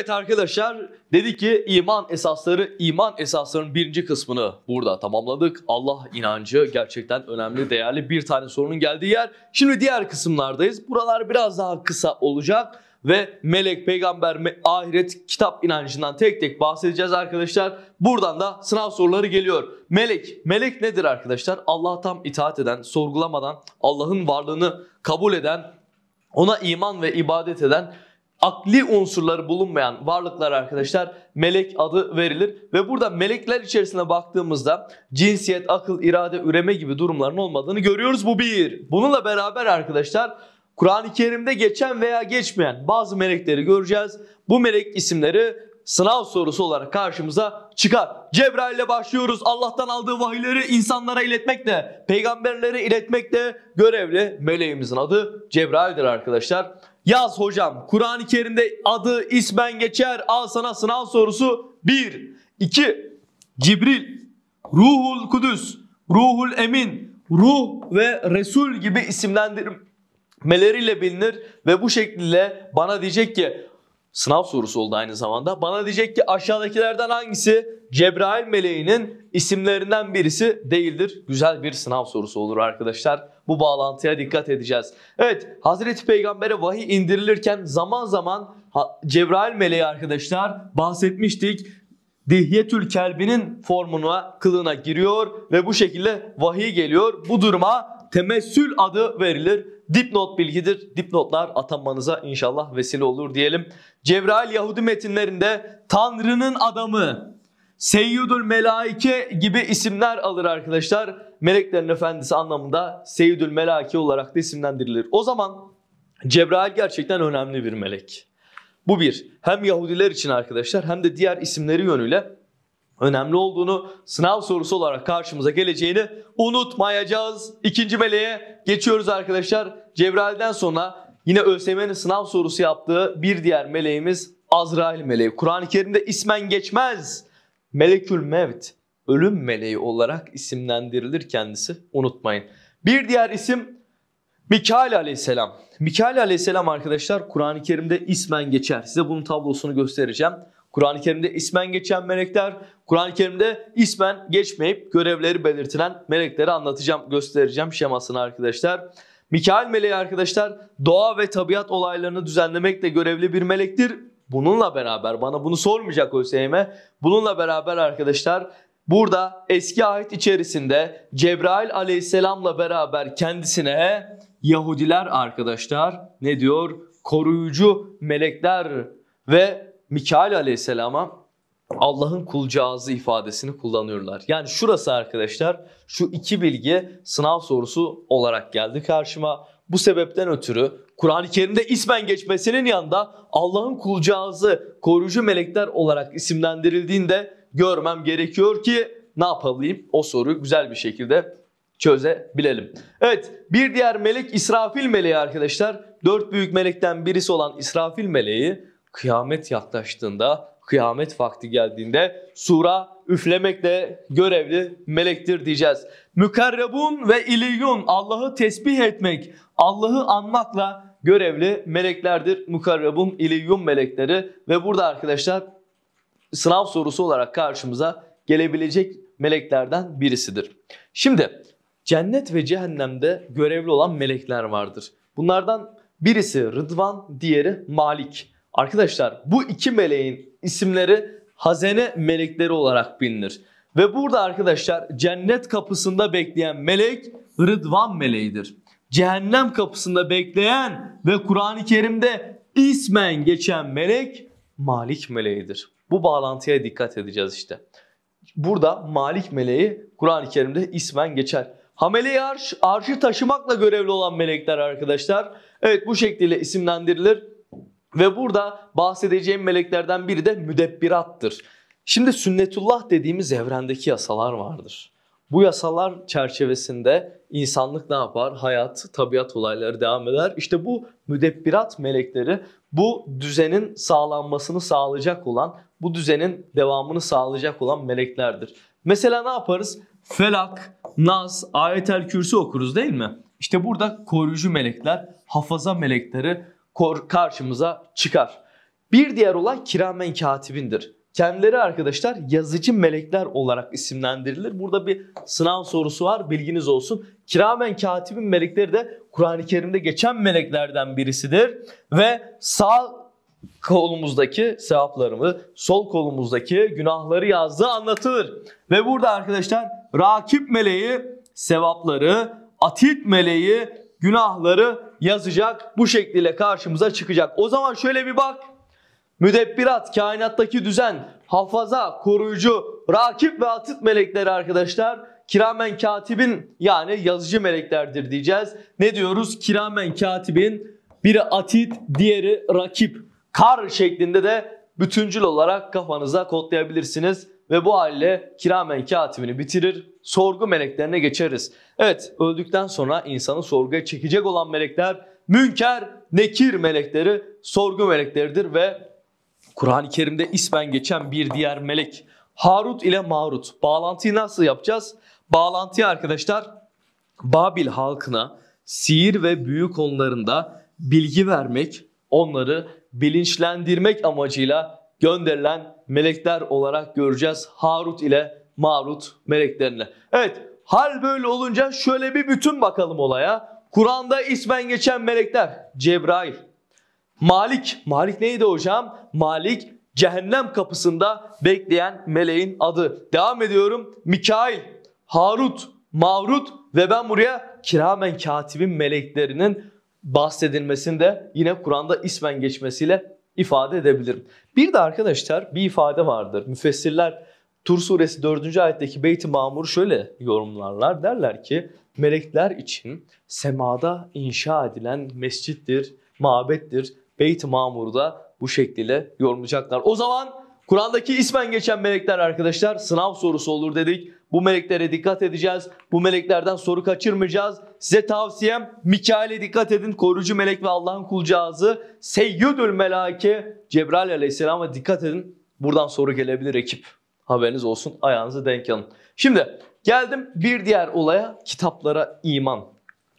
Evet arkadaşlar dedi ki iman esasları, iman esaslarının birinci kısmını burada tamamladık. Allah inancı gerçekten önemli, değerli bir tane sorunun geldiği yer. Şimdi diğer kısımlardayız. Buralar biraz daha kısa olacak ve melek, peygamber, me ahiret, kitap inancından tek tek bahsedeceğiz arkadaşlar. Buradan da sınav soruları geliyor. Melek, melek nedir arkadaşlar? Allah'a tam itaat eden, sorgulamadan, Allah'ın varlığını kabul eden, ona iman ve ibadet eden akli unsurları bulunmayan varlıklar arkadaşlar melek adı verilir. Ve burada melekler içerisine baktığımızda cinsiyet, akıl, irade, üreme gibi durumların olmadığını görüyoruz. Bu bir. Bununla beraber arkadaşlar Kur'an-ı Kerim'de geçen veya geçmeyen bazı melekleri göreceğiz. Bu melek isimleri sınav sorusu olarak karşımıza çıkar. Cebrail ile başlıyoruz. Allah'tan aldığı vahiyleri insanlara iletmekle, peygamberlere iletmekle görevli meleğimizin adı Cebrail'dir arkadaşlar. Yaz hocam Kur'an-ı Kerim'de adı ismen geçer al sana sınav sorusu 1. 2. Cibril, Ruhul Kudüs, Ruhul Emin, Ruh ve Resul gibi isimlendirmeleriyle bilinir ve bu şekilde bana diyecek ki Sınav sorusu oldu aynı zamanda. Bana diyecek ki aşağıdakilerden hangisi Cebrail meleğinin isimlerinden birisi değildir? Güzel bir sınav sorusu olur arkadaşlar. Bu bağlantıya dikkat edeceğiz. Evet Hazreti Peygamber'e vahiy indirilirken zaman zaman Cebrail meleği arkadaşlar bahsetmiştik. Dihyetül kelbinin formuna, kılığına giriyor ve bu şekilde vahiy geliyor. Bu duruma temessül adı verilir dipnot bilgidir. Dipnotlar atanmanıza inşallah vesile olur diyelim. Cebrail Yahudi metinlerinde Tanrı'nın adamı, Seyyidül Melaike gibi isimler alır arkadaşlar. Meleklerin Efendisi anlamında Seyyidül Melaike olarak da isimlendirilir. O zaman Cebrail gerçekten önemli bir melek. Bu bir. Hem Yahudiler için arkadaşlar hem de diğer isimleri yönüyle önemli olduğunu, sınav sorusu olarak karşımıza geleceğini unutmayacağız. İkinci meleğe geçiyoruz arkadaşlar. Cebrail'den sonra yine ÖSYM'nin sınav sorusu yaptığı bir diğer meleğimiz Azrail meleği. Kur'an-ı Kerim'de ismen geçmez. Melekül Mevt, ölüm meleği olarak isimlendirilir kendisi. Unutmayın. Bir diğer isim Mikail aleyhisselam. Mikail aleyhisselam arkadaşlar Kur'an-ı Kerim'de ismen geçer. Size bunun tablosunu göstereceğim. Kur'an-ı Kerim'de ismen geçen melekler, Kur'an-ı Kerim'de ismen geçmeyip görevleri belirtilen melekleri anlatacağım, göstereceğim şemasını arkadaşlar. Mikail meleği arkadaşlar doğa ve tabiat olaylarını düzenlemekle görevli bir melektir. Bununla beraber bana bunu sormayacak ÖSYM. Bununla beraber arkadaşlar burada eski ahit içerisinde Cebrail aleyhisselamla beraber kendisine Yahudiler arkadaşlar ne diyor? Koruyucu melekler ve Mikail aleyhisselama Allah'ın kulcağızı ifadesini kullanıyorlar. Yani şurası arkadaşlar şu iki bilgi sınav sorusu olarak geldi karşıma. Bu sebepten ötürü Kur'an-ı Kerim'de ismen geçmesinin yanında Allah'ın kulcağızı koruyucu melekler olarak isimlendirildiğinde görmem gerekiyor ki ne yapalım o soruyu güzel bir şekilde çözebilelim. Evet bir diğer melek İsrafil meleği arkadaşlar. Dört büyük melekten birisi olan İsrafil meleği kıyamet yaklaştığında, kıyamet vakti geldiğinde sura üflemekle görevli melektir diyeceğiz. Mükerrebun ve iliyun Allah'ı tesbih etmek, Allah'ı anmakla görevli meleklerdir. Mukarrabun iliyun melekleri ve burada arkadaşlar sınav sorusu olarak karşımıza gelebilecek meleklerden birisidir. Şimdi cennet ve cehennemde görevli olan melekler vardır. Bunlardan birisi Rıdvan, diğeri Malik. Arkadaşlar bu iki meleğin isimleri hazene melekleri olarak bilinir. Ve burada arkadaşlar cennet kapısında bekleyen melek Rıdvan meleğidir. Cehennem kapısında bekleyen ve Kur'an-ı Kerim'de ismen geçen melek Malik meleğidir. Bu bağlantıya dikkat edeceğiz işte. Burada Malik meleği Kur'an-ı Kerim'de ismen geçer. Hamele-i arş, arşı taşımakla görevli olan melekler arkadaşlar. Evet bu şekilde isimlendirilir. Ve burada bahsedeceğim meleklerden biri de müdebbirattır. Şimdi sünnetullah dediğimiz evrendeki yasalar vardır. Bu yasalar çerçevesinde insanlık ne yapar? Hayat, tabiat olayları devam eder. İşte bu müdebbirat melekleri bu düzenin sağlanmasını sağlayacak olan, bu düzenin devamını sağlayacak olan meleklerdir. Mesela ne yaparız? Felak, Nas, Ayetel Kürsi okuruz değil mi? İşte burada koruyucu melekler, hafaza melekleri, karşımıza çıkar. Bir diğer olay kiramen katibindir. Kendileri arkadaşlar yazıcı melekler olarak isimlendirilir. Burada bir sınav sorusu var bilginiz olsun. Kiramen katibin melekleri de Kur'an-ı Kerim'de geçen meleklerden birisidir. Ve sağ kolumuzdaki sevaplarımı, sol kolumuzdaki günahları yazdığı anlatılır. Ve burada arkadaşlar rakip meleği sevapları, atit meleği günahları yazacak. Bu şekliyle karşımıza çıkacak. O zaman şöyle bir bak. Müdebbirat, kainattaki düzen, hafaza, koruyucu, rakip ve atıt melekleri arkadaşlar kiramen katibin yani yazıcı meleklerdir diyeceğiz. Ne diyoruz? Kiramen katibin biri atit, diğeri rakip. Kar şeklinde de bütüncül olarak kafanıza kodlayabilirsiniz ve bu halde kiramen katibini bitirir, sorgu meleklerine geçeriz. Evet öldükten sonra insanı sorguya çekecek olan melekler münker nekir melekleri sorgu melekleridir ve Kur'an-ı Kerim'de ismen geçen bir diğer melek Harut ile Marut. Bağlantıyı nasıl yapacağız? Bağlantıyı arkadaşlar Babil halkına sihir ve büyü konularında bilgi vermek, onları bilinçlendirmek amacıyla gönderilen melekler olarak göreceğiz Harut ile Marut meleklerini. Evet Hal böyle olunca şöyle bir bütün bakalım olaya. Kur'an'da ismen geçen melekler Cebrail, Malik, Malik neydi hocam? Malik cehennem kapısında bekleyen meleğin adı. Devam ediyorum. Mikail, Harut, Mavrut ve ben buraya kiramen katibin meleklerinin bahsedilmesini de yine Kur'an'da ismen geçmesiyle ifade edebilirim. Bir de arkadaşlar bir ifade vardır. Müfessirler Tur suresi 4. ayetteki beyti Mamur'u şöyle yorumlarlar. Derler ki melekler için semada inşa edilen mescittir, mabettir. Beyt-i Mamur'u da bu şekliyle yorumlayacaklar. O zaman Kur'an'daki ismen geçen melekler arkadaşlar sınav sorusu olur dedik. Bu meleklere dikkat edeceğiz. Bu meleklerden soru kaçırmayacağız. Size tavsiyem Mikail'e dikkat edin. Koruyucu melek ve Allah'ın kulcağızı Seyyidül Melake Cebrail aleyhisselama dikkat edin. Buradan soru gelebilir ekip. Haberiniz olsun ayağınızı denk alın. Şimdi geldim bir diğer olaya kitaplara iman.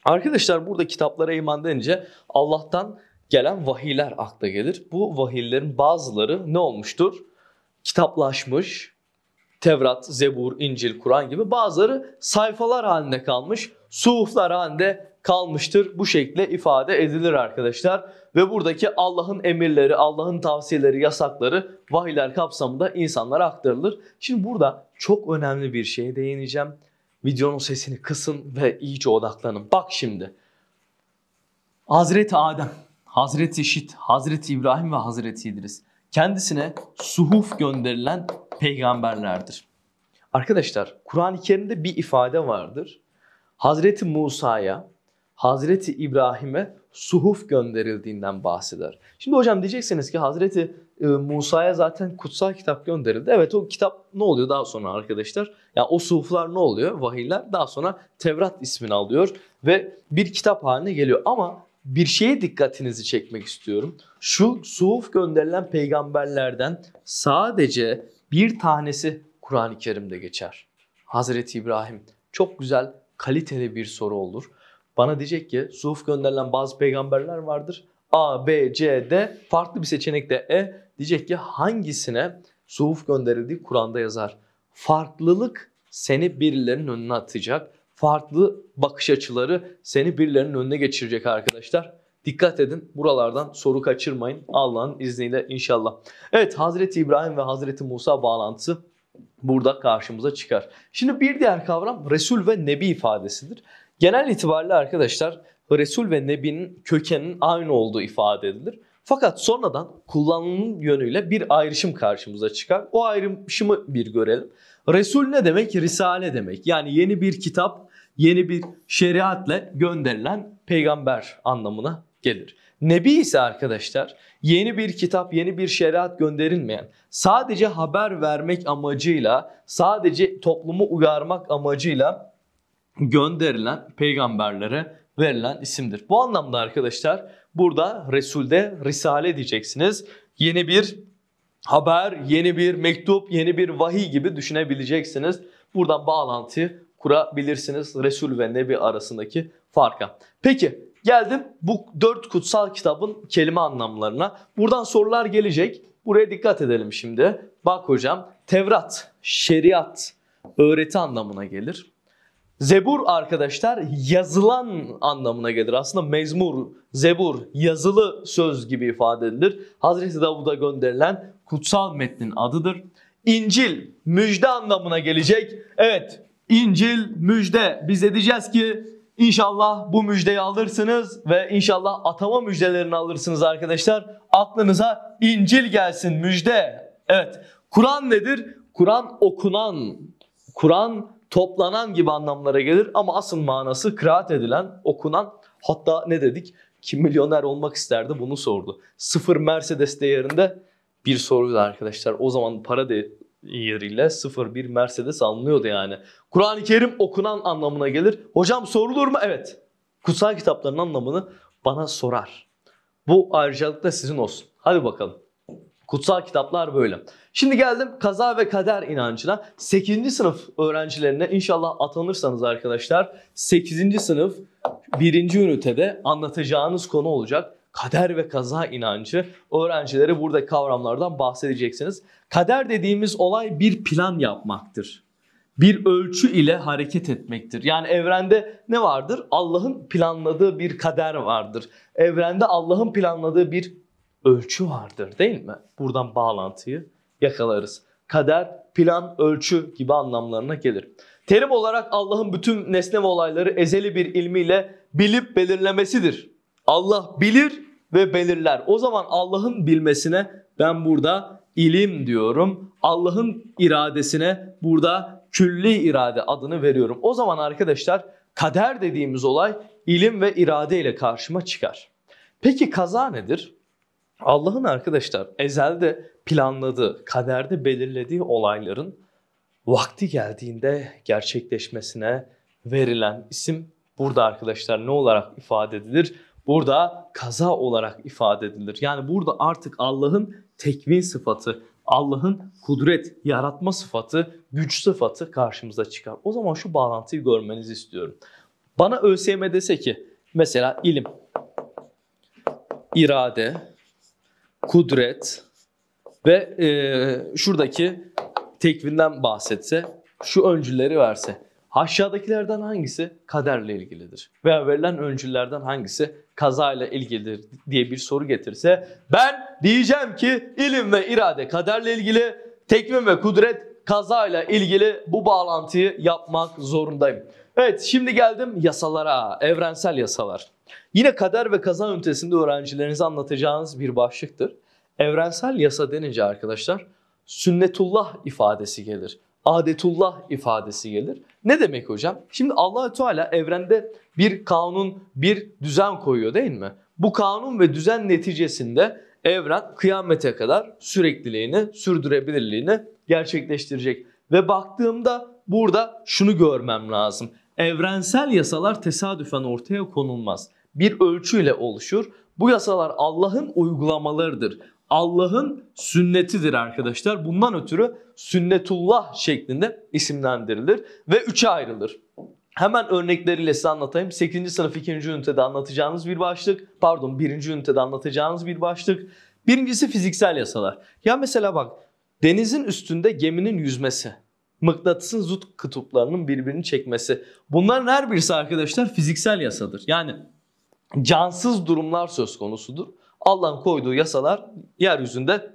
Arkadaşlar burada kitaplara iman denince Allah'tan gelen vahiyler akla gelir. Bu vahiylerin bazıları ne olmuştur? Kitaplaşmış, Tevrat, Zebur, İncil, Kur'an gibi bazıları sayfalar halinde kalmış, suhuflar halinde kalmıştır. Bu şekilde ifade edilir arkadaşlar ve buradaki Allah'ın emirleri, Allah'ın tavsiyeleri, yasakları vahiyler kapsamında insanlara aktarılır. Şimdi burada çok önemli bir şeye değineceğim. Videonun sesini kısın ve iyice odaklanın. Bak şimdi. Hazreti Adem, Hazreti Şit, Hazreti İbrahim ve Hazreti İdris kendisine suhuf gönderilen peygamberlerdir. Arkadaşlar Kur'an-ı Kerim'de bir ifade vardır. Hazreti Musa'ya, Hazreti İbrahim'e suhuf gönderildiğinden bahseder. Şimdi hocam diyeceksiniz ki Hazreti e, Musa'ya zaten kutsal kitap gönderildi. Evet o kitap ne oluyor daha sonra arkadaşlar? Ya yani o suhuflar ne oluyor? Vahiyler daha sonra Tevrat ismini alıyor ve bir kitap haline geliyor. Ama bir şeye dikkatinizi çekmek istiyorum. Şu suhuf gönderilen peygamberlerden sadece bir tanesi Kur'an-ı Kerim'de geçer. Hazreti İbrahim çok güzel kaliteli bir soru olur. Bana diyecek ki suhuf gönderilen bazı peygamberler vardır. A, B, C, D farklı bir seçenekte E diyecek ki hangisine suhuf gönderildiği Kur'an'da yazar. Farklılık seni birilerinin önüne atacak. Farklı bakış açıları seni birilerinin önüne geçirecek arkadaşlar. Dikkat edin buralardan soru kaçırmayın Allah'ın izniyle inşallah. Evet Hazreti İbrahim ve Hazreti Musa bağlantısı burada karşımıza çıkar. Şimdi bir diğer kavram Resul ve Nebi ifadesidir. Genel itibariyle arkadaşlar Resul ve Nebi'nin kökenin aynı olduğu ifade edilir. Fakat sonradan kullanım yönüyle bir ayrışım karşımıza çıkar. O ayrışımı bir görelim. Resul ne demek? Risale demek. Yani yeni bir kitap, yeni bir şeriatla gönderilen peygamber anlamına gelir. Nebi ise arkadaşlar yeni bir kitap, yeni bir şeriat gönderilmeyen, sadece haber vermek amacıyla, sadece toplumu uyarmak amacıyla gönderilen peygamberlere verilen isimdir. Bu anlamda arkadaşlar burada Resul'de Risale diyeceksiniz. Yeni bir haber, yeni bir mektup, yeni bir vahiy gibi düşünebileceksiniz. Buradan bağlantıyı kurabilirsiniz Resul ve Nebi arasındaki farka. Peki geldim bu dört kutsal kitabın kelime anlamlarına. Buradan sorular gelecek. Buraya dikkat edelim şimdi. Bak hocam Tevrat, şeriat, öğreti anlamına gelir. Zebur arkadaşlar yazılan anlamına gelir. Aslında mezmur, zebur, yazılı söz gibi ifade edilir. Hazreti Davud'a gönderilen kutsal metnin adıdır. İncil müjde anlamına gelecek. Evet İncil müjde. Biz edeceğiz ki inşallah bu müjdeyi alırsınız ve inşallah atama müjdelerini alırsınız arkadaşlar. Aklınıza İncil gelsin müjde. Evet. Kur'an nedir? Kur'an okunan, Kur'an toplanan gibi anlamlara gelir ama asıl manası kıraat edilen, okunan hatta ne dedik? Kim milyoner olmak isterdi bunu sordu. Sıfır Mercedes değerinde bir soruydu arkadaşlar. O zaman para değeriyle sıfır bir Mercedes alınıyordu yani. Kur'an-ı Kerim okunan anlamına gelir. Hocam sorulur mu? Evet. Kutsal kitapların anlamını bana sorar. Bu ayrıcalık da sizin olsun. Hadi bakalım. Kutsal kitaplar böyle. Şimdi geldim kaza ve kader inancına. 8. sınıf öğrencilerine inşallah atanırsanız arkadaşlar 8. sınıf 1. ünitede anlatacağınız konu olacak. Kader ve kaza inancı öğrencilere burada kavramlardan bahsedeceksiniz. Kader dediğimiz olay bir plan yapmaktır bir ölçü ile hareket etmektir. Yani evrende ne vardır? Allah'ın planladığı bir kader vardır. Evrende Allah'ın planladığı bir ölçü vardır değil mi? Buradan bağlantıyı yakalarız. Kader, plan, ölçü gibi anlamlarına gelir. Terim olarak Allah'ın bütün nesne ve olayları ezeli bir ilmiyle bilip belirlemesidir. Allah bilir ve belirler. O zaman Allah'ın bilmesine ben burada ilim diyorum. Allah'ın iradesine burada külli irade adını veriyorum. O zaman arkadaşlar kader dediğimiz olay ilim ve irade ile karşıma çıkar. Peki kaza nedir? Allah'ın arkadaşlar ezelde planladığı, kaderde belirlediği olayların vakti geldiğinde gerçekleşmesine verilen isim burada arkadaşlar ne olarak ifade edilir? Burada kaza olarak ifade edilir. Yani burada artık Allah'ın tekvin sıfatı, Allah'ın kudret, yaratma sıfatı, güç sıfatı karşımıza çıkar. O zaman şu bağlantıyı görmenizi istiyorum. Bana ÖSYM dese ki mesela ilim, irade, kudret ve e, şuradaki tekvinden bahsetse, şu öncülleri verse. Aşağıdakilerden hangisi kaderle ilgilidir? Veya verilen öncüllerden hangisi kazayla ilgilidir diye bir soru getirse ben diyeceğim ki ilim ve irade kaderle ilgili, tekvin ve kudret kazayla ilgili bu bağlantıyı yapmak zorundayım. Evet şimdi geldim yasalara, evrensel yasalar. Yine kader ve kaza ünitesinde öğrencilerinize anlatacağınız bir başlıktır. Evrensel yasa denince arkadaşlar sünnetullah ifadesi gelir. Adetullah ifadesi gelir. Ne demek hocam? Şimdi Allahü Teala evrende bir kanun, bir düzen koyuyor değil mi? Bu kanun ve düzen neticesinde evren kıyamete kadar sürekliliğini, sürdürebilirliğini gerçekleştirecek. Ve baktığımda burada şunu görmem lazım. Evrensel yasalar tesadüfen ortaya konulmaz. Bir ölçüyle oluşur. Bu yasalar Allah'ın uygulamalarıdır. Allah'ın sünnetidir arkadaşlar. Bundan ötürü sünnetullah şeklinde isimlendirilir ve üçe ayrılır. Hemen örnekleriyle size anlatayım. 8. sınıf 2. ünitede anlatacağınız bir başlık. Pardon 1. ünitede anlatacağınız bir başlık. Birincisi fiziksel yasalar. Ya mesela bak denizin üstünde geminin yüzmesi mıknatısın zıt kutuplarının birbirini çekmesi. Bunların her birisi arkadaşlar fiziksel yasadır. Yani cansız durumlar söz konusudur. Allah'ın koyduğu yasalar yeryüzünde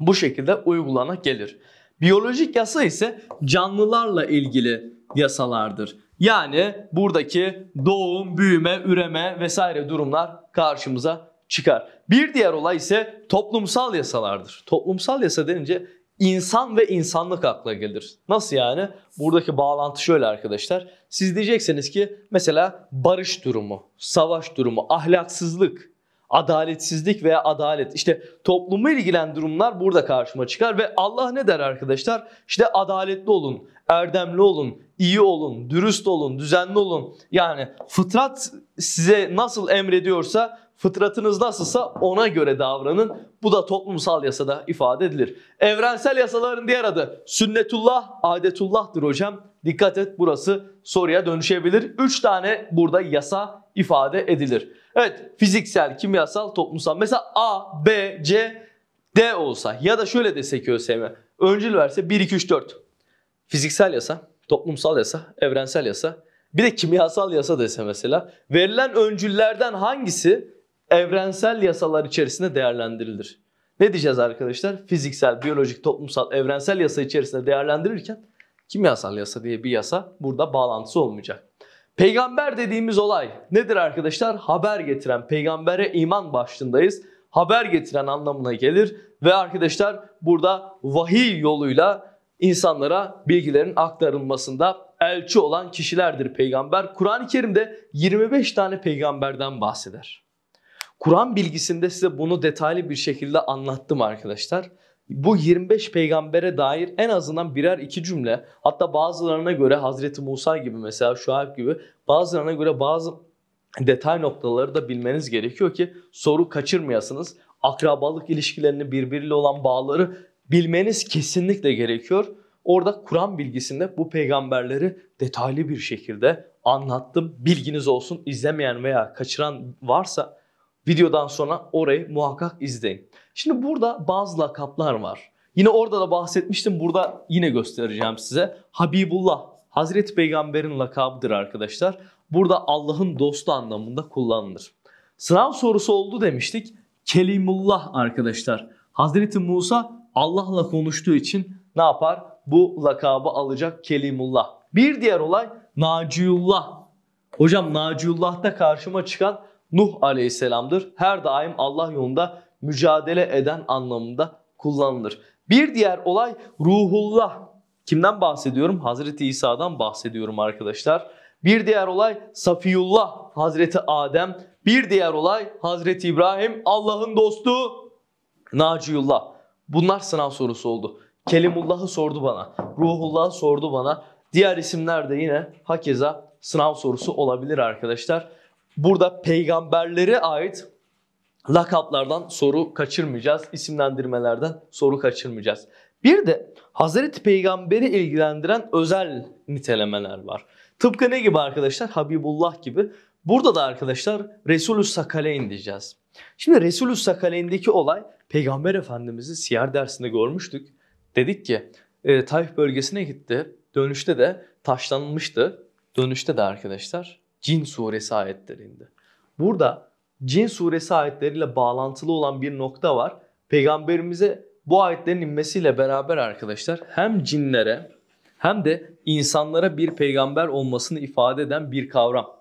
bu şekilde uygulana gelir. Biyolojik yasa ise canlılarla ilgili yasalardır. Yani buradaki doğum, büyüme, üreme vesaire durumlar karşımıza çıkar. Bir diğer olay ise toplumsal yasalardır. Toplumsal yasa denince insan ve insanlık akla gelir. Nasıl yani? Buradaki bağlantı şöyle arkadaşlar. Siz diyeceksiniz ki mesela barış durumu, savaş durumu, ahlaksızlık, adaletsizlik veya adalet. İşte toplumu ilgilen durumlar burada karşıma çıkar ve Allah ne der arkadaşlar? İşte adaletli olun, erdemli olun, iyi olun, dürüst olun, düzenli olun. Yani fıtrat size nasıl emrediyorsa, fıtratınız nasılsa ona göre davranın. Bu da toplumsal yasada ifade edilir. Evrensel yasaların diğer adı sünnetullah, adetullah'tır hocam. Dikkat et burası soruya dönüşebilir. 3 tane burada yasa ifade edilir. Evet fiziksel, kimyasal, toplumsal. Mesela A, B, C, D olsa ya da şöyle dese ÖSYM. Öncül verse 1, 2, 3, 4. Fiziksel yasa, toplumsal yasa, evrensel yasa. Bir de kimyasal yasa dese mesela. Verilen öncüllerden hangisi evrensel yasalar içerisinde değerlendirilir. Ne diyeceğiz arkadaşlar? Fiziksel, biyolojik, toplumsal, evrensel yasa içerisinde değerlendirirken kimyasal yasa diye bir yasa burada bağlantısı olmayacak. Peygamber dediğimiz olay nedir arkadaşlar? Haber getiren, peygambere iman başlığındayız. Haber getiren anlamına gelir ve arkadaşlar burada vahiy yoluyla insanlara bilgilerin aktarılmasında elçi olan kişilerdir peygamber. Kur'an-ı Kerim'de 25 tane peygamberden bahseder. Kur'an bilgisinde size bunu detaylı bir şekilde anlattım arkadaşlar. Bu 25 peygambere dair en azından birer iki cümle hatta bazılarına göre Hazreti Musa gibi mesela Şuayb gibi bazılarına göre bazı detay noktaları da bilmeniz gerekiyor ki soru kaçırmayasınız. Akrabalık ilişkilerini birbiriyle olan bağları bilmeniz kesinlikle gerekiyor. Orada Kur'an bilgisinde bu peygamberleri detaylı bir şekilde anlattım. Bilginiz olsun. İzlemeyen veya kaçıran varsa Videodan sonra orayı muhakkak izleyin. Şimdi burada bazı lakaplar var. Yine orada da bahsetmiştim. Burada yine göstereceğim size. Habibullah Hazreti Peygamber'in lakabıdır arkadaşlar. Burada Allah'ın dostu anlamında kullanılır. Sınav sorusu oldu demiştik. Kelimullah arkadaşlar. Hazreti Musa Allah'la konuştuğu için ne yapar? Bu lakabı alacak Kelimullah. Bir diğer olay Naciullah. Hocam Naciullah'ta karşıma çıkan Nuh aleyhisselamdır. Her daim Allah yolunda mücadele eden anlamında kullanılır. Bir diğer olay ruhullah. Kimden bahsediyorum? Hazreti İsa'dan bahsediyorum arkadaşlar. Bir diğer olay Safiyullah Hazreti Adem. Bir diğer olay Hazreti İbrahim Allah'ın dostu Naciullah. Bunlar sınav sorusu oldu. Kelimullah'ı sordu bana. Ruhullah'ı sordu bana. Diğer isimler de yine hakeza sınav sorusu olabilir arkadaşlar. Burada peygamberlere ait lakaplardan soru kaçırmayacağız. İsimlendirmelerden soru kaçırmayacağız. Bir de Hazreti Peygamber'i ilgilendiren özel nitelemeler var. Tıpkı ne gibi arkadaşlar? Habibullah gibi. Burada da arkadaşlar Resulü Sakale'ye diyeceğiz. Şimdi Resulü Sakaleyn'deki olay Peygamber Efendimiz'i siyer dersinde görmüştük. Dedik ki e, Taif bölgesine gitti. Dönüşte de taşlanmıştı. Dönüşte de arkadaşlar Cin suresi ayetlerinde. Burada Cin suresi ayetleriyle bağlantılı olan bir nokta var. Peygamberimize bu ayetlerin inmesiyle beraber arkadaşlar hem cinlere hem de insanlara bir peygamber olmasını ifade eden bir kavram.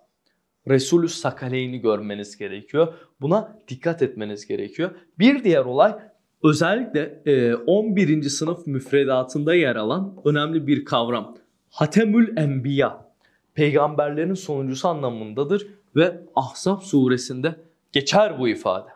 Resulü Sakaleyn'i görmeniz gerekiyor. Buna dikkat etmeniz gerekiyor. Bir diğer olay özellikle 11. E, sınıf müfredatında yer alan önemli bir kavram. Hatemül Enbiya peygamberlerin sonuncusu anlamındadır ve Ahzab suresinde geçer bu ifade.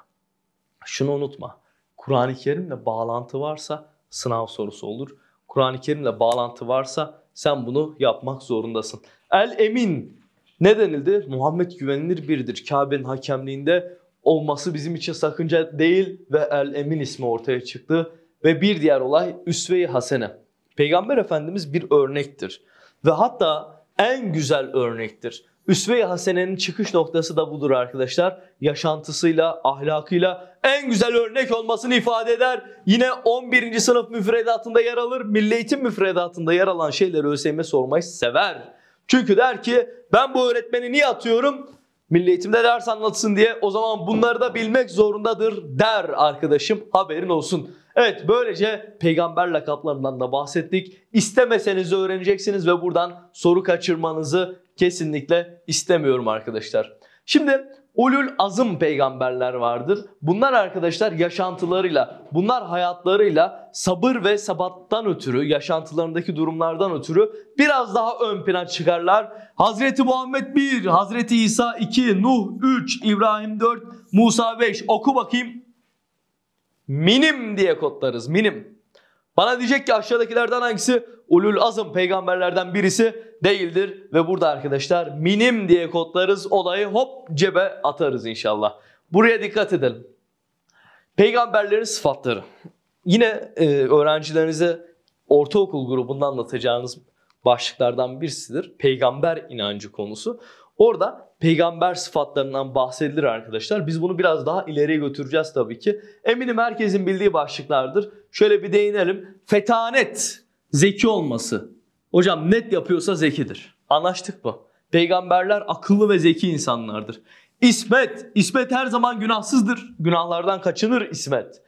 Şunu unutma. Kur'an-ı Kerim'le bağlantı varsa sınav sorusu olur. Kur'an-ı Kerim'le bağlantı varsa sen bunu yapmak zorundasın. El emin ne denildi? Muhammed güvenilir biridir. Kabe'nin hakemliğinde olması bizim için sakınca değil ve El Emin ismi ortaya çıktı. Ve bir diğer olay Üsve-i Hasene. Peygamber Efendimiz bir örnektir. Ve hatta en güzel örnektir. Üsve-i Hasene'nin çıkış noktası da budur arkadaşlar. Yaşantısıyla, ahlakıyla en güzel örnek olmasını ifade eder. Yine 11. sınıf müfredatında yer alır. Milli Eğitim müfredatında yer alan şeyleri ÖSYM sormayı sever. Çünkü der ki ben bu öğretmeni niye atıyorum? Milli Eğitim'de ders anlatsın diye o zaman bunları da bilmek zorundadır der arkadaşım haberin olsun. Evet böylece peygamber lakaplarından da bahsettik. İstemeseniz öğreneceksiniz ve buradan soru kaçırmanızı kesinlikle istemiyorum arkadaşlar. Şimdi ulul azım peygamberler vardır. Bunlar arkadaşlar yaşantılarıyla, bunlar hayatlarıyla sabır ve sabattan ötürü, yaşantılarındaki durumlardan ötürü biraz daha ön plan çıkarlar. Hazreti Muhammed 1, Hazreti İsa 2, Nuh 3, İbrahim 4, Musa 5 oku bakayım minim diye kodlarız minim. Bana diyecek ki aşağıdakilerden hangisi ulul azım peygamberlerden birisi değildir ve burada arkadaşlar minim diye kodlarız olayı hop cebe atarız inşallah. Buraya dikkat edelim. Peygamberlerin sıfatları. Yine e, öğrencilerinize ortaokul grubunda anlatacağınız başlıklardan birisidir. Peygamber inancı konusu. Orada peygamber sıfatlarından bahsedilir arkadaşlar. Biz bunu biraz daha ileriye götüreceğiz tabii ki. Eminim herkesin bildiği başlıklardır. Şöyle bir değinelim. Fetanet, zeki olması. Hocam net yapıyorsa zekidir. Anlaştık mı? Peygamberler akıllı ve zeki insanlardır. İsmet, İsmet her zaman günahsızdır. Günahlardan kaçınır İsmet.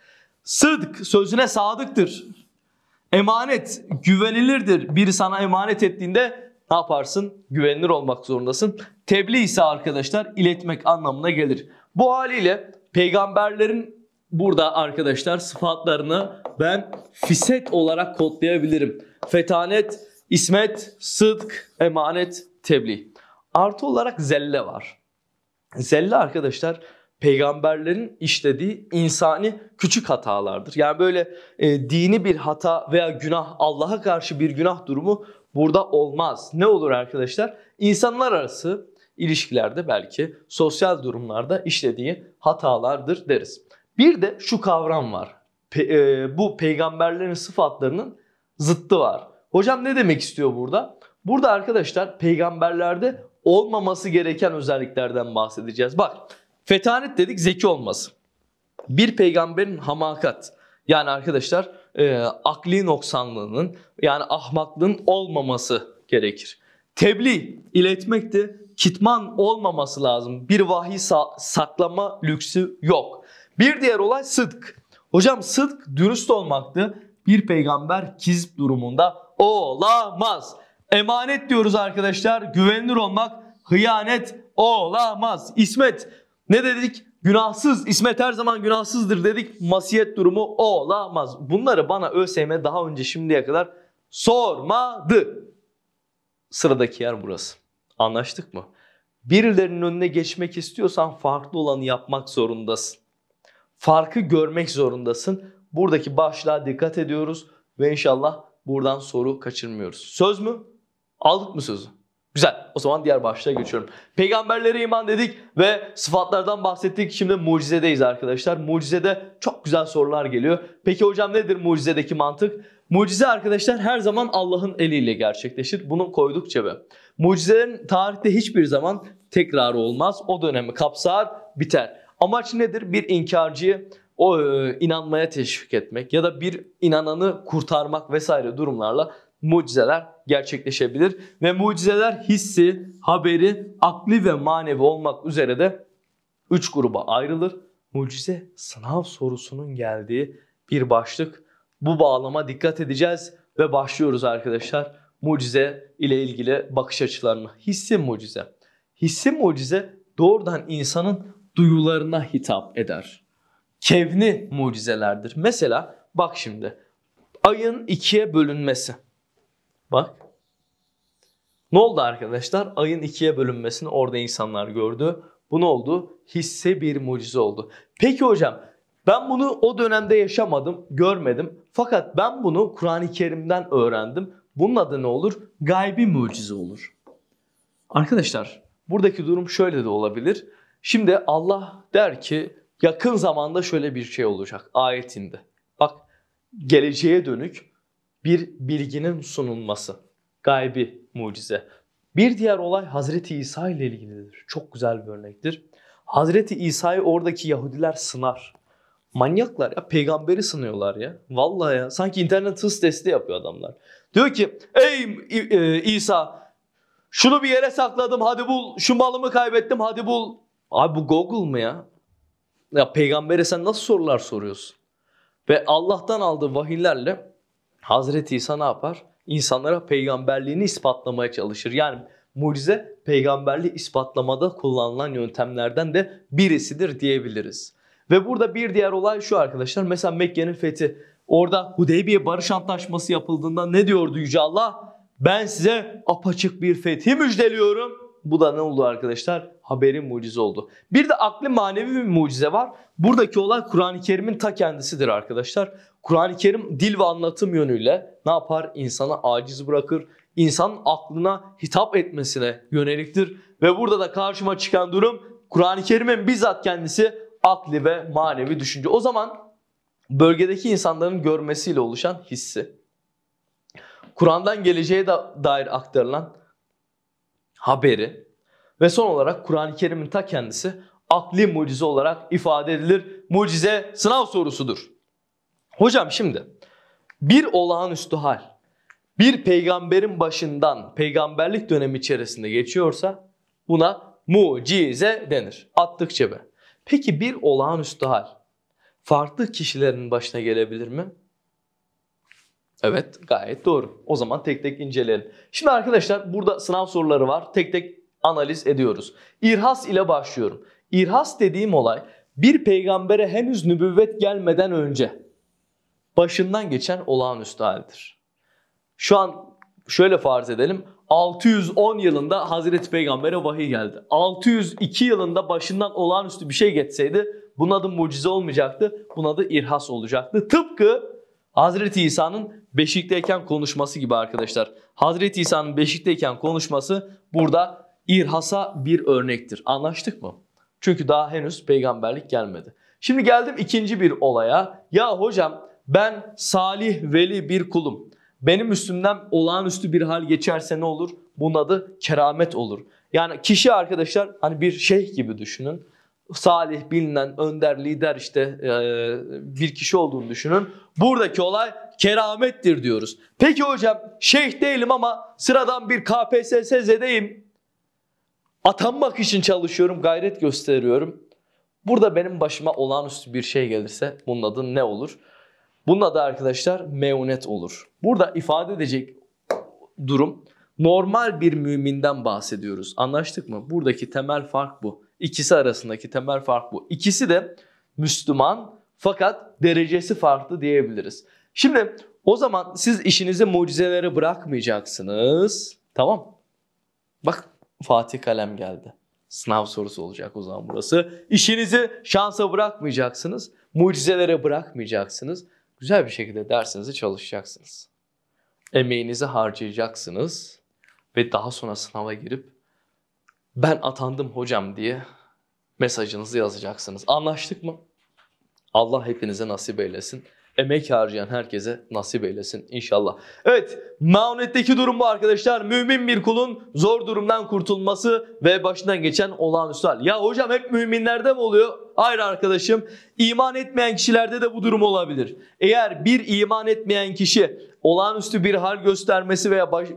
Sıdk, sözüne sadıktır. Emanet, güvenilirdir. Biri sana emanet ettiğinde ne yaparsın? Güvenilir olmak zorundasın. Tebliğ ise arkadaşlar iletmek anlamına gelir. Bu haliyle peygamberlerin burada arkadaşlar sıfatlarını ben fiset olarak kodlayabilirim. Fetanet, ismet, sıdk, emanet, tebliğ. Artı olarak zelle var. Zelle arkadaşlar peygamberlerin işlediği insani küçük hatalardır. Yani böyle e, dini bir hata veya günah Allah'a karşı bir günah durumu burada olmaz. Ne olur arkadaşlar? İnsanlar arası ilişkilerde belki sosyal durumlarda işlediği hatalardır deriz. Bir de şu kavram var. Pe e, bu peygamberlerin sıfatlarının zıttı var. Hocam ne demek istiyor burada? Burada arkadaşlar peygamberlerde olmaması gereken özelliklerden bahsedeceğiz. Bak fetanet dedik zeki olması. Bir peygamberin hamakat yani arkadaşlar e, akli noksanlığının yani ahmaklığın olmaması gerekir. Tebliğ iletmek de kitman olmaması lazım. Bir vahiy sa- saklama lüksü yok. Bir diğer olay sıdk. Hocam sıdk dürüst olmaktı. Bir peygamber kizip durumunda olamaz. Emanet diyoruz arkadaşlar. Güvenilir olmak hıyanet olamaz. İsmet ne dedik? Günahsız, İsmet her zaman günahsızdır dedik. Masiyet durumu olamaz. Bunları bana ÖSYM daha önce şimdiye kadar sormadı. Sıradaki yer burası. Anlaştık mı? Birilerinin önüne geçmek istiyorsan farklı olanı yapmak zorundasın. Farkı görmek zorundasın. Buradaki başlığa dikkat ediyoruz ve inşallah buradan soru kaçırmıyoruz. Söz mü? Aldık mı sözü? Güzel. O zaman diğer başlığa geçiyorum. Peygamberlere iman dedik ve sıfatlardan bahsettik. Şimdi mucizedeyiz arkadaşlar. Mucizede çok güzel sorular geliyor. Peki hocam nedir mucizedeki mantık? Mucize arkadaşlar her zaman Allah'ın eliyle gerçekleşir. Bunu koyduk cebe. Mucizelerin tarihte hiçbir zaman tekrarı olmaz. O dönemi kapsar, biter. Amaç nedir? Bir inkarcıyı o e, inanmaya teşvik etmek ya da bir inananı kurtarmak vesaire durumlarla mucizeler gerçekleşebilir. Ve mucizeler hissi, haberi, akli ve manevi olmak üzere de üç gruba ayrılır. Mucize sınav sorusunun geldiği bir başlık. Bu bağlama dikkat edeceğiz ve başlıyoruz arkadaşlar. Mucize ile ilgili bakış açılarını. Hissi mucize. Hissi mucize doğrudan insanın duyularına hitap eder. Kevni mucizelerdir. Mesela bak şimdi ayın ikiye bölünmesi. Bak. Ne oldu arkadaşlar? Ayın ikiye bölünmesini orada insanlar gördü. Bu ne oldu? Hisse bir mucize oldu. Peki hocam ben bunu o dönemde yaşamadım, görmedim. Fakat ben bunu Kur'an-ı Kerim'den öğrendim. Bunun adı ne olur? Gaybi mucize olur. Arkadaşlar buradaki durum şöyle de olabilir. Şimdi Allah der ki yakın zamanda şöyle bir şey olacak ayetinde. Bak geleceğe dönük bir bilginin sunulması. Gaybi mucize. Bir diğer olay Hazreti İsa ile ilgilidir. Çok güzel bir örnektir. Hazreti İsa'yı oradaki Yahudiler sınar. Manyaklar ya peygamberi sınıyorlar ya. Vallahi ya sanki internet hız testi yapıyor adamlar. Diyor ki ey e, e, İsa şunu bir yere sakladım hadi bul. Şu malımı kaybettim hadi bul. Abi bu Google mu ya? Ya peygambere sen nasıl sorular soruyorsun? Ve Allah'tan aldığı vahiylerle Hazreti İsa ne yapar? İnsanlara peygamberliğini ispatlamaya çalışır. Yani mucize peygamberliği ispatlamada kullanılan yöntemlerden de birisidir diyebiliriz. Ve burada bir diğer olay şu arkadaşlar. Mesela Mekke'nin fethi. Orada Hudeybiye barış antlaşması yapıldığında ne diyordu Yüce Allah? Ben size apaçık bir fethi müjdeliyorum. Bu da ne oldu arkadaşlar? Haberin mucize oldu. Bir de akli manevi bir mucize var. Buradaki olay Kur'an-ı Kerim'in ta kendisidir arkadaşlar. Kur'an-ı Kerim dil ve anlatım yönüyle ne yapar? İnsanı aciz bırakır. İnsanın aklına hitap etmesine yöneliktir. Ve burada da karşıma çıkan durum Kur'an-ı Kerim'in bizzat kendisi akli ve manevi düşünce. O zaman bölgedeki insanların görmesiyle oluşan hissi. Kur'an'dan geleceğe da dair aktarılan haberi ve son olarak Kur'an-ı Kerim'in ta kendisi akli mucize olarak ifade edilir. Mucize sınav sorusudur. Hocam şimdi bir olağanüstü hal bir peygamberin başından peygamberlik dönemi içerisinde geçiyorsa buna mucize denir. Attık cebe. Peki bir olağanüstü hal farklı kişilerin başına gelebilir mi? Evet gayet doğru. O zaman tek tek inceleyelim. Şimdi arkadaşlar burada sınav soruları var. Tek tek analiz ediyoruz. İrhas ile başlıyorum. İrhas dediğim olay bir peygambere henüz nübüvvet gelmeden önce başından geçen olağanüstü haldir. Şu an şöyle farz edelim. 610 yılında Hazreti Peygamber'e vahiy geldi. 602 yılında başından olağanüstü bir şey geçseydi bunun adı mucize olmayacaktı. Bunun adı irhas olacaktı. Tıpkı Hazreti İsa'nın beşikteyken konuşması gibi arkadaşlar. Hazreti İsa'nın beşikteyken konuşması burada irhasa bir örnektir. Anlaştık mı? Çünkü daha henüz peygamberlik gelmedi. Şimdi geldim ikinci bir olaya. Ya hocam ben salih veli bir kulum. Benim üstümden olağanüstü bir hal geçerse ne olur? Bunun adı keramet olur. Yani kişi arkadaşlar hani bir şeyh gibi düşünün. Salih, bilinen, önder, lider işte e, bir kişi olduğunu düşünün. Buradaki olay keramettir diyoruz. Peki hocam şeyh değilim ama sıradan bir KPSS'deyim. Atanmak için çalışıyorum, gayret gösteriyorum. Burada benim başıma olağanüstü bir şey gelirse bunun adı ne olur? Bunun adı arkadaşlar meunet olur. Burada ifade edecek durum normal bir müminden bahsediyoruz. Anlaştık mı? Buradaki temel fark bu. İkisi arasındaki temel fark bu. İkisi de Müslüman fakat derecesi farklı diyebiliriz. Şimdi o zaman siz işinizi mucizelere bırakmayacaksınız. Tamam. Bak Fatih Kalem geldi. Sınav sorusu olacak o zaman burası. İşinizi şansa bırakmayacaksınız. Mucizelere bırakmayacaksınız güzel bir şekilde dersinizi çalışacaksınız. Emeğinizi harcayacaksınız ve daha sonra sınava girip ben atandım hocam diye mesajınızı yazacaksınız. Anlaştık mı? Allah hepinize nasip eylesin emek harcayan herkese nasip eylesin inşallah. Evet maunetteki durum bu arkadaşlar. Mümin bir kulun zor durumdan kurtulması ve başından geçen olağanüstü hal. Ya hocam hep müminlerde mi oluyor? Hayır arkadaşım iman etmeyen kişilerde de bu durum olabilir. Eğer bir iman etmeyen kişi olağanüstü bir hal göstermesi veya baş,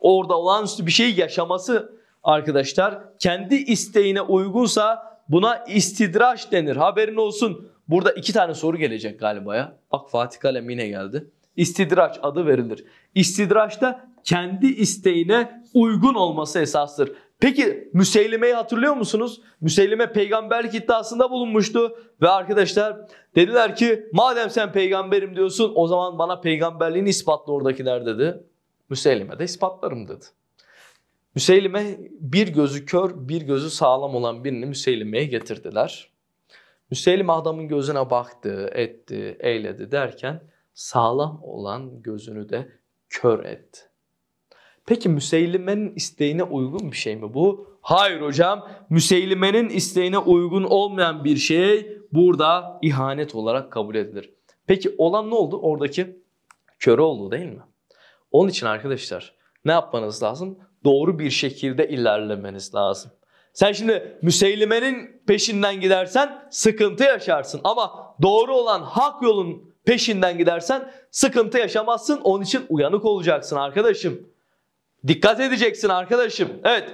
orada olağanüstü bir şey yaşaması arkadaşlar kendi isteğine uygunsa buna istidraç denir. Haberin olsun Burada iki tane soru gelecek galiba ya. Bak Fatih Kalem yine geldi. İstidraç adı verilir. İstidraç da kendi isteğine uygun olması esastır. Peki Müseylime'yi hatırlıyor musunuz? Müseylime peygamberlik iddiasında bulunmuştu ve arkadaşlar dediler ki madem sen peygamberim diyorsun o zaman bana peygamberliğini ispatla oradakiler dedi. Müseylime de ispatlarım dedi. Müseylime bir gözü kör bir gözü sağlam olan birini Müseylime'ye getirdiler. Müseylim adamın gözüne baktı, etti, eyledi derken sağlam olan gözünü de kör etti. Peki Müseylime'nin isteğine uygun bir şey mi bu? Hayır hocam, Müseylime'nin isteğine uygun olmayan bir şey burada ihanet olarak kabul edilir. Peki olan ne oldu? Oradaki kör oldu değil mi? Onun için arkadaşlar ne yapmanız lazım? Doğru bir şekilde ilerlemeniz lazım. Sen şimdi müseylimenin peşinden gidersen sıkıntı yaşarsın. Ama doğru olan hak yolun peşinden gidersen sıkıntı yaşamazsın. Onun için uyanık olacaksın arkadaşım. Dikkat edeceksin arkadaşım. Evet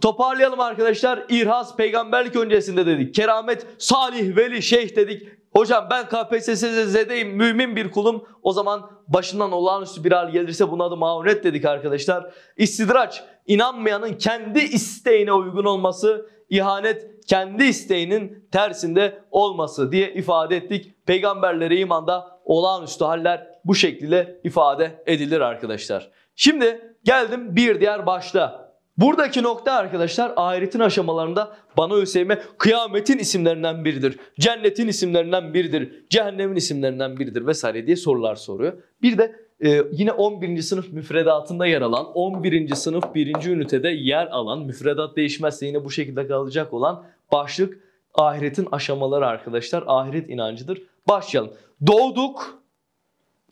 Toparlayalım arkadaşlar. İrhas peygamberlik öncesinde dedik. Keramet, salih, veli, şeyh dedik. Hocam ben KPSS'deyim, mümin bir kulum. O zaman başından olağanüstü bir hal gelirse buna da mağuret dedik arkadaşlar. İstidraç, inanmayanın kendi isteğine uygun olması, ihanet kendi isteğinin tersinde olması diye ifade ettik. Peygamberlere imanda olağanüstü haller bu şekilde ifade edilir arkadaşlar. Şimdi geldim bir diğer başta. Buradaki nokta arkadaşlar ahiretin aşamalarında bana Hüseyin'e kıyametin isimlerinden biridir. Cennetin isimlerinden biridir. Cehennemin isimlerinden biridir vesaire diye sorular soruyor. Bir de ee, yine 11. sınıf müfredatında yer alan, 11. sınıf 1. ünitede yer alan, müfredat değişmezse yine bu şekilde kalacak olan başlık ahiretin aşamaları arkadaşlar. Ahiret inancıdır. Başlayalım. Doğduk,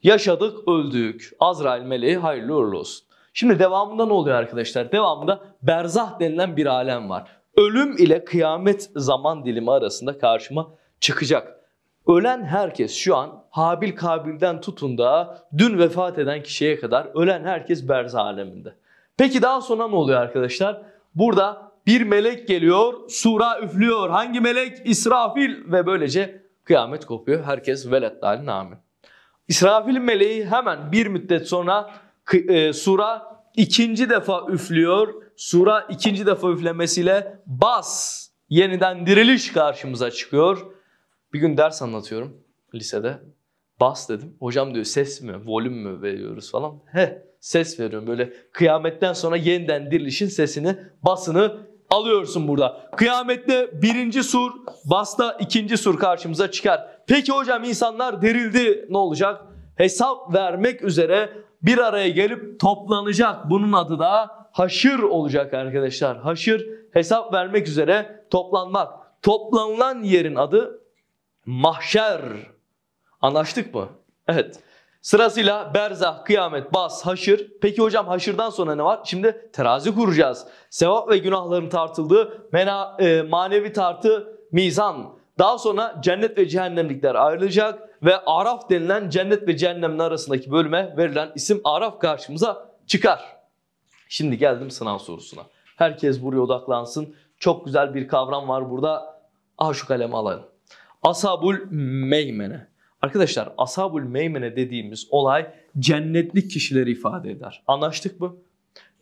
yaşadık, öldük. Azrail meleği hayırlı uğurlu olsun. Şimdi devamında ne oluyor arkadaşlar? Devamında berzah denilen bir alem var. Ölüm ile kıyamet zaman dilimi arasında karşıma çıkacak. Ölen herkes şu an Habil Kabil'den tutun da dün vefat eden kişiye kadar ölen herkes berzah aleminde. Peki daha sonra ne oluyor arkadaşlar? Burada bir melek geliyor, sura üflüyor. Hangi melek? İsrafil ve böylece kıyamet kopuyor. Herkes velet dalin amin. İsrafil meleği hemen bir müddet sonra e, sura ikinci defa üflüyor. Sura ikinci defa üflemesiyle bas yeniden diriliş karşımıza çıkıyor. Bir gün ders anlatıyorum lisede. Bas dedim. Hocam diyor ses mi, volüm mü veriyoruz falan. He, ses veriyorum. Böyle kıyametten sonra yeniden dirilişin sesini, basını alıyorsun burada. Kıyamette birinci sur, basta ikinci sur karşımıza çıkar. Peki hocam insanlar dirildi ne olacak? Hesap vermek üzere bir araya gelip toplanacak. Bunun adı da haşır olacak arkadaşlar. Haşır hesap vermek üzere toplanmak. Toplanılan yerin adı mahşer. Anlaştık mı? Evet. Sırasıyla berzah, kıyamet, bas, haşır. Peki hocam haşırdan sonra ne var? Şimdi terazi kuracağız. Sevap ve günahların tartıldığı mena, e, manevi tartı mizan. Daha sonra cennet ve cehennemlikler ayrılacak ve Araf denilen cennet ve cehennemin arasındaki bölüme verilen isim Araf karşımıza çıkar. Şimdi geldim sınav sorusuna. Herkes buraya odaklansın. Çok güzel bir kavram var burada. Ah şu kalemi alalım. Asabul meymene. Arkadaşlar asabul meymene dediğimiz olay cennetlik kişileri ifade eder. Anlaştık mı?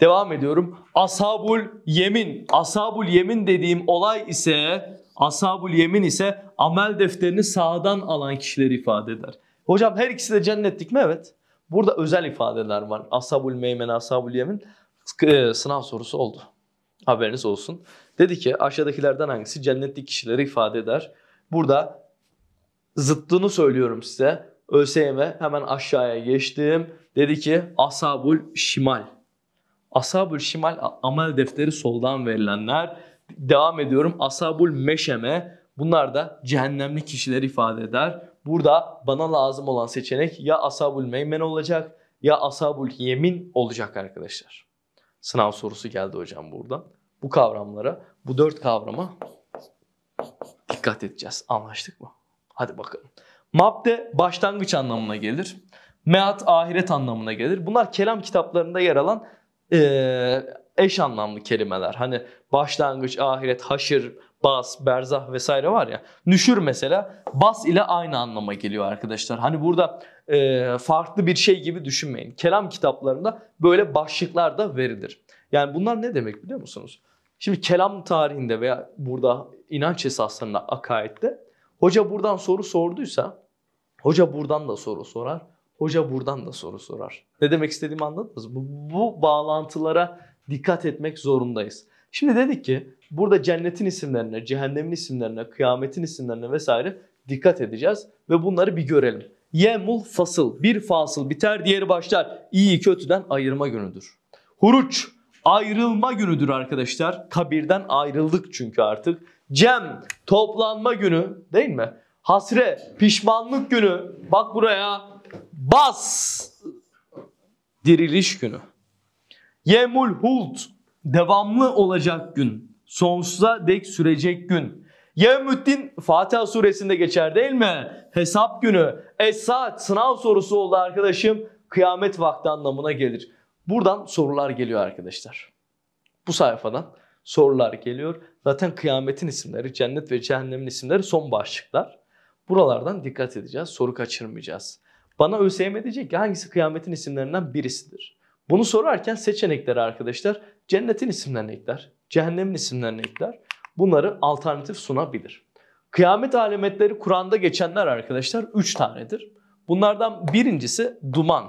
Devam ediyorum. Asabul yemin. Asabul yemin dediğim olay ise Ashabul yemin ise amel defterini sağdan alan kişileri ifade eder. Hocam her ikisi de cennetlik mi? Evet. Burada özel ifadeler var. Ashabul meymen, ashabul yemin ee, sınav sorusu oldu. Haberiniz olsun. Dedi ki aşağıdakilerden hangisi cennetlik kişileri ifade eder? Burada zıttını söylüyorum size. ÖSYM'e hemen aşağıya geçtim. Dedi ki ashabul şimal. Ashabul şimal amel defteri soldan verilenler. Devam ediyorum. Asabul meşeme. Bunlar da cehennemli kişiler ifade eder. Burada bana lazım olan seçenek ya asabul meymen olacak ya asabul yemin olacak arkadaşlar. Sınav sorusu geldi hocam buradan Bu kavramlara, bu dört kavrama dikkat edeceğiz. Anlaştık mı? Hadi bakalım. Mabde başlangıç anlamına gelir. Meat ahiret anlamına gelir. Bunlar kelam kitaplarında yer alan e, eş anlamlı kelimeler. Hani başlangıç, ahiret, haşir, bas, berzah vesaire var ya. Nüşür mesela bas ile aynı anlama geliyor arkadaşlar. Hani burada e, farklı bir şey gibi düşünmeyin. Kelam kitaplarında böyle başlıklar da verilir. Yani bunlar ne demek biliyor musunuz? Şimdi kelam tarihinde veya burada inanç esaslarında akaidde hoca buradan soru sorduysa hoca buradan da soru sorar. Hoca buradan da soru sorar. Ne demek istediğimi anladınız mı? Bu, bu bağlantılara dikkat etmek zorundayız. Şimdi dedik ki burada cennetin isimlerine, cehennemin isimlerine, kıyametin isimlerine vesaire dikkat edeceğiz ve bunları bir görelim. Yemul fasıl, bir fasıl biter, diğeri başlar. İyi kötüden ayırma günüdür. Huruç, ayrılma günüdür arkadaşlar. Kabirden ayrıldık çünkü artık. Cem, toplanma günü değil mi? Hasre, pişmanlık günü. Bak buraya. Bas, diriliş günü. Yemul hult devamlı olacak gün. Sonsuza dek sürecek gün. Yevmüddin Fatiha suresinde geçer değil mi? Hesap günü. Esat sınav sorusu oldu arkadaşım. Kıyamet vakti anlamına gelir. Buradan sorular geliyor arkadaşlar. Bu sayfadan sorular geliyor. Zaten kıyametin isimleri, cennet ve cehennemin isimleri son başlıklar. Buralardan dikkat edeceğiz, soru kaçırmayacağız. Bana ÖSYM diyecek ki hangisi kıyametin isimlerinden birisidir? Bunu sorarken seçenekleri arkadaşlar cennetin isimlerini ekler, cehennemin isimlerini ekler. Bunları alternatif sunabilir. Kıyamet alametleri Kur'an'da geçenler arkadaşlar 3 tanedir. Bunlardan birincisi duman.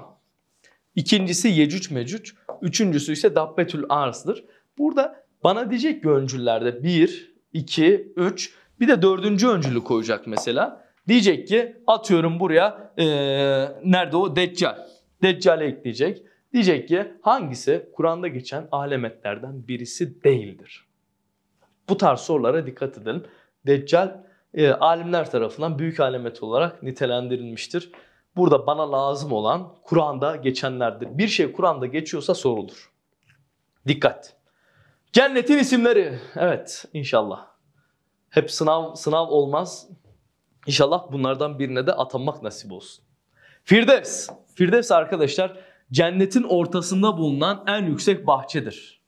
ikincisi Yecüc Mecüc. Üçüncüsü ise Dabbetül Ars'dır. Burada bana diyecek ki öncüllerde 1, 2, 3 bir de dördüncü öncülü koyacak mesela. Diyecek ki atıyorum buraya ee, nerede o Deccal. Deccal'e ekleyecek. Diyecek ki hangisi Kur'an'da geçen alemetlerden birisi değildir? Bu tarz sorulara dikkat edin. Deccal e, alimler tarafından büyük alemet olarak nitelendirilmiştir. Burada bana lazım olan Kur'an'da geçenlerdir. Bir şey Kur'an'da geçiyorsa sorulur. Dikkat. Cennetin isimleri. Evet inşallah. Hep sınav sınav olmaz. İnşallah bunlardan birine de atanmak nasip olsun. Firdevs. Firdevs arkadaşlar cennetin ortasında bulunan en yüksek bahçedir.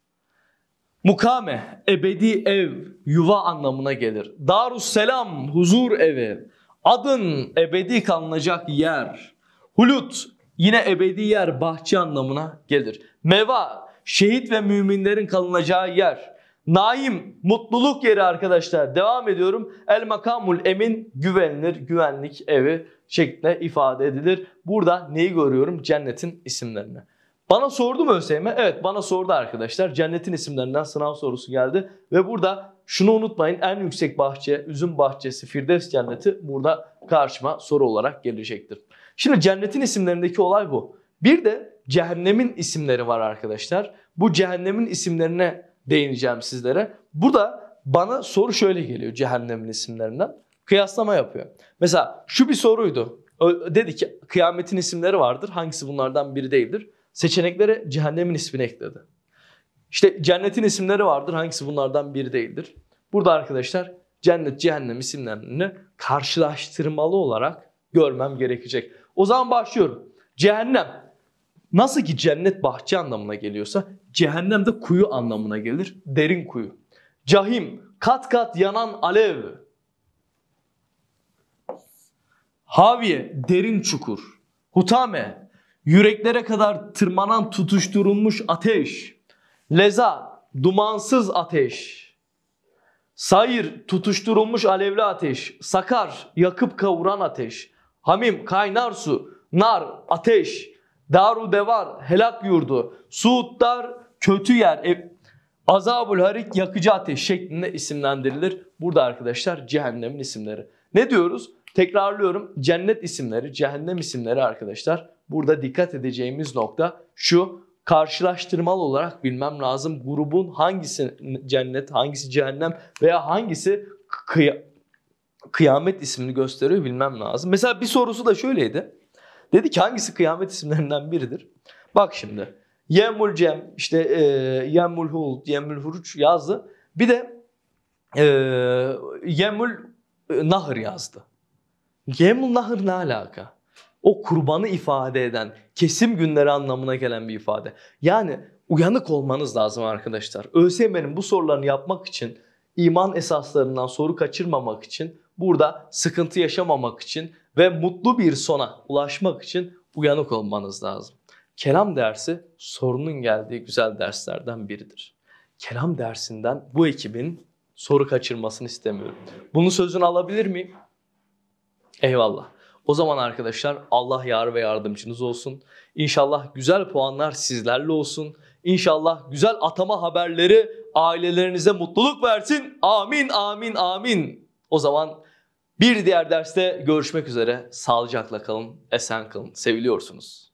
Mukame, ebedi ev, yuva anlamına gelir. Darus selam, huzur evi. Adın, ebedi kalınacak yer. Hulut, yine ebedi yer, bahçe anlamına gelir. Meva, şehit ve müminlerin kalınacağı yer. Naim mutluluk yeri arkadaşlar. Devam ediyorum. El makamul emin güvenilir güvenlik evi şeklinde ifade edilir. Burada neyi görüyorum? Cennetin isimlerini. Bana sordu mu ÖSYM? Evet bana sordu arkadaşlar. Cennetin isimlerinden sınav sorusu geldi. Ve burada şunu unutmayın en yüksek bahçe, üzüm bahçesi, Firdevs cenneti burada karşıma soru olarak gelecektir. Şimdi cennetin isimlerindeki olay bu. Bir de cehennemin isimleri var arkadaşlar. Bu cehennemin isimlerine değineceğim sizlere. Burada bana soru şöyle geliyor cehennemin isimlerinden. Kıyaslama yapıyor. Mesela şu bir soruydu. Dedi ki kıyametin isimleri vardır. Hangisi bunlardan biri değildir? Seçeneklere cehennemin ismini ekledi. İşte cennetin isimleri vardır. Hangisi bunlardan biri değildir? Burada arkadaşlar cennet cehennem isimlerini karşılaştırmalı olarak görmem gerekecek. O zaman başlıyorum. Cehennem Nasıl ki cennet bahçe anlamına geliyorsa cehennem de kuyu anlamına gelir. Derin kuyu. Cahim kat kat yanan alev. Haviye derin çukur. Hutame yüreklere kadar tırmanan tutuşturulmuş ateş. Leza dumansız ateş. Sayır tutuşturulmuş alevli ateş. Sakar yakıp kavuran ateş. Hamim kaynar su. Nar ateş daru devar, helak yurdu, Suudlar, kötü yer, ev, azabul harik, yakıcı ateş şeklinde isimlendirilir. Burada arkadaşlar cehennemin isimleri. Ne diyoruz? Tekrarlıyorum cennet isimleri, cehennem isimleri arkadaşlar. Burada dikkat edeceğimiz nokta şu karşılaştırmalı olarak bilmem lazım. Grubun hangisi cennet, hangisi cehennem veya hangisi kıya kıyamet ismini gösteriyor bilmem lazım. Mesela bir sorusu da şöyleydi. Dedi ki hangisi kıyamet isimlerinden biridir? Bak şimdi. Yemul Cem, işte e, Yemul Hul, Yemul Huruç yazdı. Bir de e, Yemul e, Nahır yazdı. Yemul Nahır ne alaka? O kurbanı ifade eden, kesim günleri anlamına gelen bir ifade. Yani uyanık olmanız lazım arkadaşlar. ÖSYM'nin bu sorularını yapmak için, iman esaslarından soru kaçırmamak için, burada sıkıntı yaşamamak için ve mutlu bir sona ulaşmak için uyanık olmanız lazım. Kelam dersi sorunun geldiği güzel derslerden biridir. Kelam dersinden bu ekibin soru kaçırmasını istemiyorum. Bunu sözünü alabilir miyim? Eyvallah. O zaman arkadaşlar Allah yar ve yardımcınız olsun. İnşallah güzel puanlar sizlerle olsun. İnşallah güzel atama haberleri ailelerinize mutluluk versin. Amin amin amin. O zaman bir diğer derste görüşmek üzere. Sağlıcakla kalın, esen kalın. Seviliyorsunuz.